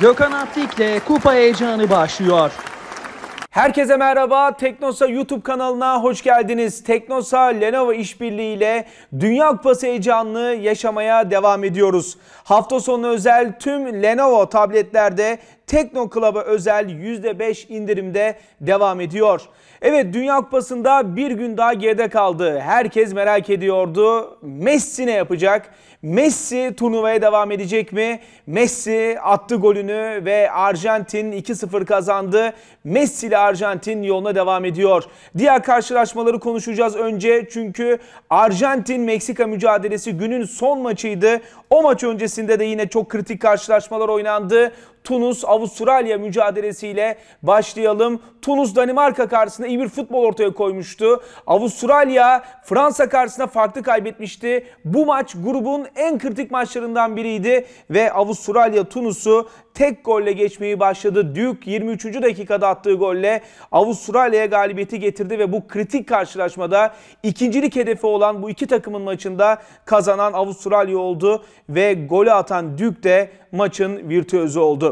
Gökhan Aptik'le kupa heyecanı başlıyor. Herkese merhaba. Teknosa YouTube kanalına hoş geldiniz. Teknosa Lenovo işbirliği ile Dünya Kupası heyecanını yaşamaya devam ediyoruz. Hafta sonu özel tüm Lenovo tabletlerde Tekno Club'a özel %5 indirimde devam ediyor. Evet Dünya Kupası'nda bir gün daha geride kaldı. Herkes merak ediyordu. Messi ne yapacak? Messi turnuvaya devam edecek mi? Messi attı golünü ve Arjantin 2-0 kazandı. Messi ile Arjantin yoluna devam ediyor. Diğer karşılaşmaları konuşacağız önce çünkü Arjantin-Meksika mücadelesi günün son maçıydı. O maç öncesinde de yine çok kritik karşılaşmalar oynandı. Tunus Avustralya mücadelesiyle başlayalım. Tunus Danimarka karşısında iyi bir futbol ortaya koymuştu. Avustralya Fransa karşısında farklı kaybetmişti. Bu maç grubun en kritik maçlarından biriydi ve Avustralya Tunus'u tek golle geçmeyi başladı. Duke 23. dakikada attığı golle Avustralya'ya galibiyeti getirdi ve bu kritik karşılaşmada ikincilik hedefi olan bu iki takımın maçında kazanan Avustralya oldu ve golü atan Duke de maçın virtüözü oldu.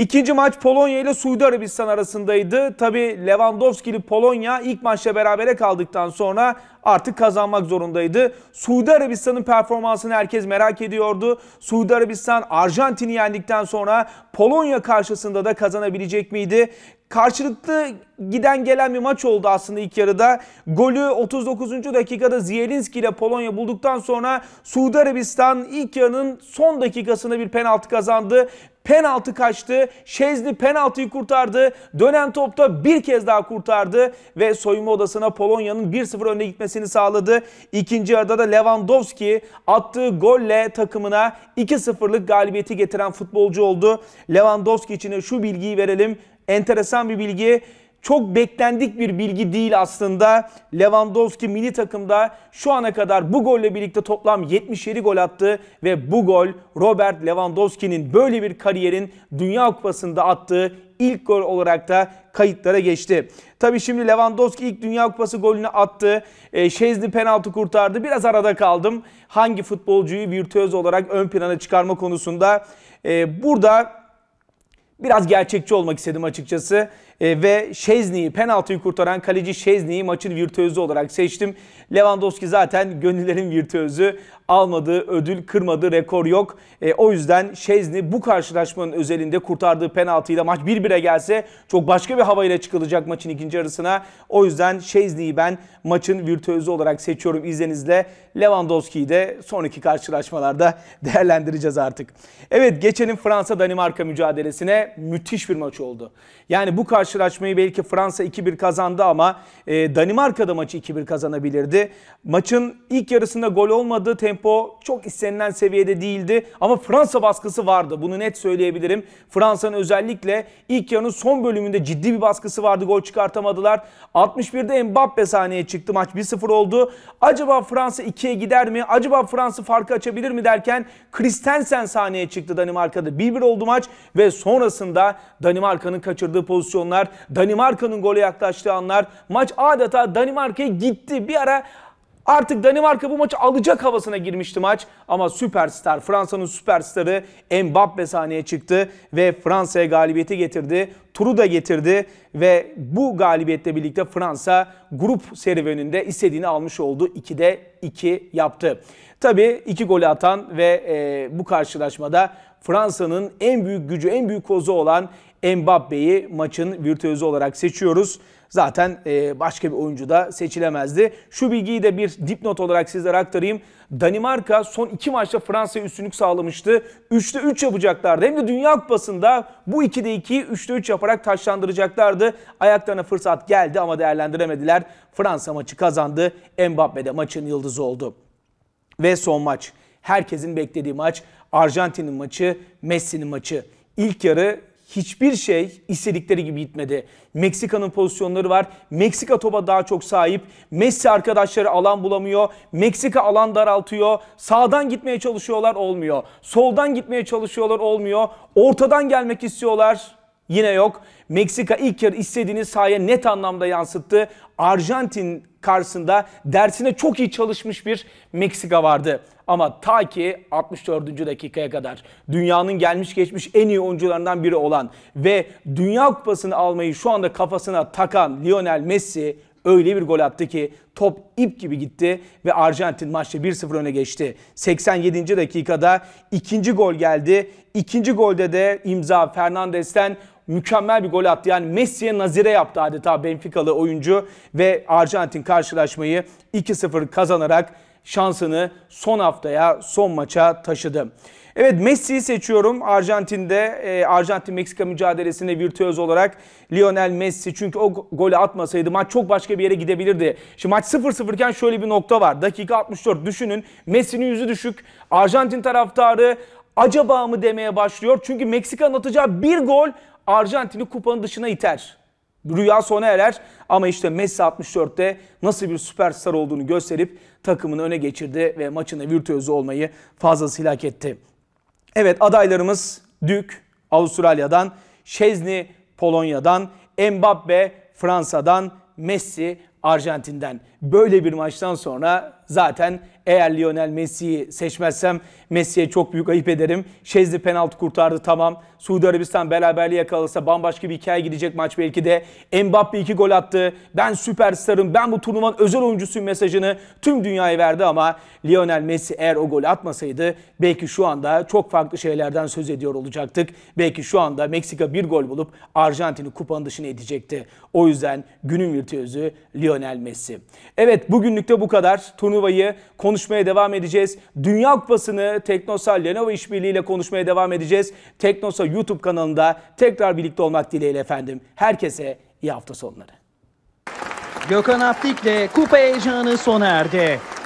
İkinci maç Polonya ile Suudi Arabistan arasındaydı. Tabi Lewandowski'li Polonya ilk maçta berabere kaldıktan sonra artık kazanmak zorundaydı. Suudi Arabistan'ın performansını herkes merak ediyordu. Suudi Arabistan Arjantin'i yendikten sonra Polonya karşısında da kazanabilecek miydi? Karşılıklı giden gelen bir maç oldu aslında ilk yarıda. Golü 39. dakikada Zielinski ile Polonya bulduktan sonra Suudi Arabistan ilk yarının son dakikasında bir penaltı kazandı penaltı kaçtı. Şezli penaltıyı kurtardı. Dönen topta bir kez daha kurtardı ve soyunma odasına Polonya'nın 1-0 önde gitmesini sağladı. İkinci yarıda da Lewandowski attığı golle takımına 2-0'lık galibiyeti getiren futbolcu oldu. Lewandowski için şu bilgiyi verelim. Enteresan bir bilgi çok beklendik bir bilgi değil aslında. Lewandowski milli takımda şu ana kadar bu golle birlikte toplam 77 gol attı ve bu gol Robert Lewandowski'nin böyle bir kariyerin Dünya Kupası'nda attığı ilk gol olarak da kayıtlara geçti. Tabi şimdi Lewandowski ilk Dünya Kupası golünü attı. E, Şezni penaltı kurtardı. Biraz arada kaldım. Hangi futbolcuyu virtüöz olarak ön plana çıkarma konusunda. E, burada biraz gerçekçi olmak istedim açıkçası. E, ve Şezni'yi penaltıyı kurtaran kaleci Şezni'yi maçın virtüözü olarak seçtim. Lewandowski zaten gönüllerin virtüözü almadığı ödül kırmadı rekor yok. E, o yüzden Şezni bu karşılaşmanın özelinde kurtardığı penaltıyla maç 1-1'e gelse çok başka bir havayla çıkılacak maçın ikinci yarısına. O yüzden Şezni'yi ben maçın virtüözü olarak seçiyorum izninizle. Lewandowski'yi de sonraki karşılaşmalarda değerlendireceğiz artık. Evet geçelim Fransa-Danimarka mücadelesine. Müthiş bir maç oldu. Yani bu karşı karşılaşmayı belki Fransa 2-1 kazandı ama e, Danimarka da maçı 2-1 kazanabilirdi. Maçın ilk yarısında gol olmadı. Tempo çok istenilen seviyede değildi ama Fransa baskısı vardı. Bunu net söyleyebilirim. Fransa'nın özellikle ilk yarının son bölümünde ciddi bir baskısı vardı. Gol çıkartamadılar. 61'de Mbappe sahneye çıktı. Maç 1-0 oldu. Acaba Fransa 2'ye gider mi? Acaba Fransa farkı açabilir mi derken Christensen sahneye çıktı Danimarka'da. 1-1 oldu maç ve sonrasında Danimarka'nın kaçırdığı pozisyonlar anlar, Danimarka'nın golü yaklaştığı anlar. Maç adeta Danimarka'ya gitti. Bir ara Artık Danimarka bu maçı alacak havasına girmişti maç ama süperstar Fransa'nın süperstarı Mbappe sahneye çıktı ve Fransa'ya galibiyeti getirdi. Turu da getirdi ve bu galibiyetle birlikte Fransa grup serüveninde istediğini almış oldu. 2'de 2 yaptı. Tabii iki golü atan ve e, bu karşılaşmada Fransa'nın en büyük gücü, en büyük kozu olan Mbappe'yi maçın virtüözü olarak seçiyoruz. Zaten e, başka bir oyuncu da seçilemezdi. Şu bilgiyi de bir dipnot olarak sizlere aktarayım. Danimarka son iki maçta Fransa'ya üstünlük sağlamıştı. 3'te 3 yapacaklardı. Hem de Dünya Kupası'nda bu 2'de 2'yi 3'te 3 yaparak taşlandıracaklardı. Ayaklarına fırsat geldi ama değerlendiremediler. Fransa maçı kazandı. Mbappe de maçın yıldızı oldu. Ve son maç. Herkesin beklediği maç. Arjantin'in maçı, Messi'nin maçı. İlk yarı hiçbir şey istedikleri gibi gitmedi. Meksika'nın pozisyonları var. Meksika topa daha çok sahip. Messi arkadaşları alan bulamıyor. Meksika alan daraltıyor. Sağdan gitmeye çalışıyorlar olmuyor. Soldan gitmeye çalışıyorlar olmuyor. Ortadan gelmek istiyorlar Yine yok. Meksika ilk yarı istediğini sahaya net anlamda yansıttı. Arjantin karşısında dersine çok iyi çalışmış bir Meksika vardı. Ama ta ki 64. dakikaya kadar dünyanın gelmiş geçmiş en iyi oyuncularından biri olan ve Dünya Kupası'nı almayı şu anda kafasına takan Lionel Messi öyle bir gol attı ki top ip gibi gitti ve Arjantin maçta 1-0 öne geçti. 87. dakikada ikinci gol geldi. İkinci golde de imza Fernandes'ten mükemmel bir gol attı. Yani Messi'ye nazire yaptı adeta Benfica'lı oyuncu ve Arjantin karşılaşmayı 2-0 kazanarak şansını son haftaya, son maça taşıdı. Evet Messi'yi seçiyorum Arjantin'de e, Arjantin-Meksika mücadelesinde virtüöz olarak Lionel Messi. Çünkü o golü atmasaydı maç çok başka bir yere gidebilirdi. Şimdi maç 0-0 iken şöyle bir nokta var. Dakika 64 düşünün Messi'nin yüzü düşük. Arjantin taraftarı acaba mı demeye başlıyor. Çünkü Meksika'nın atacağı bir gol Arjantin'i kupanın dışına iter. Rüya sona erer ama işte Messi 64'te nasıl bir süperstar olduğunu gösterip takımını öne geçirdi ve maçında virtüözü olmayı fazlasıyla hak etti. Evet adaylarımız Dük Avustralya'dan, Şezni Polonya'dan, Mbappe Fransa'dan, Messi Arjantin'den. Böyle bir maçtan sonra zaten eğer Lionel Messi'yi seçmezsem Messi'ye çok büyük ayıp ederim. Şezli penaltı kurtardı tamam. Suudi Arabistan beraberliği yakalarsa bambaşka bir hikaye gidecek maç belki de. Mbappe iki gol attı. Ben süperstarım, ben bu turnuvanın özel oyuncusuyum mesajını tüm dünyaya verdi ama Lionel Messi eğer o gol atmasaydı belki şu anda çok farklı şeylerden söz ediyor olacaktık. Belki şu anda Meksika bir gol bulup Arjantin'i kupanın dışına edecekti. O yüzden günün virtüözü Lionel Messi. Evet bugünlük de bu kadar. Turnuva Yuva'yı konuşmaya devam edeceğiz. Dünya Kupası'nı Teknosa Lenovo işbirliğiyle konuşmaya devam edeceğiz. Teknosa YouTube kanalında tekrar birlikte olmak dileğiyle efendim. Herkese iyi hafta sonları. Gökhan Aptik'le kupa heyecanı sona erdi.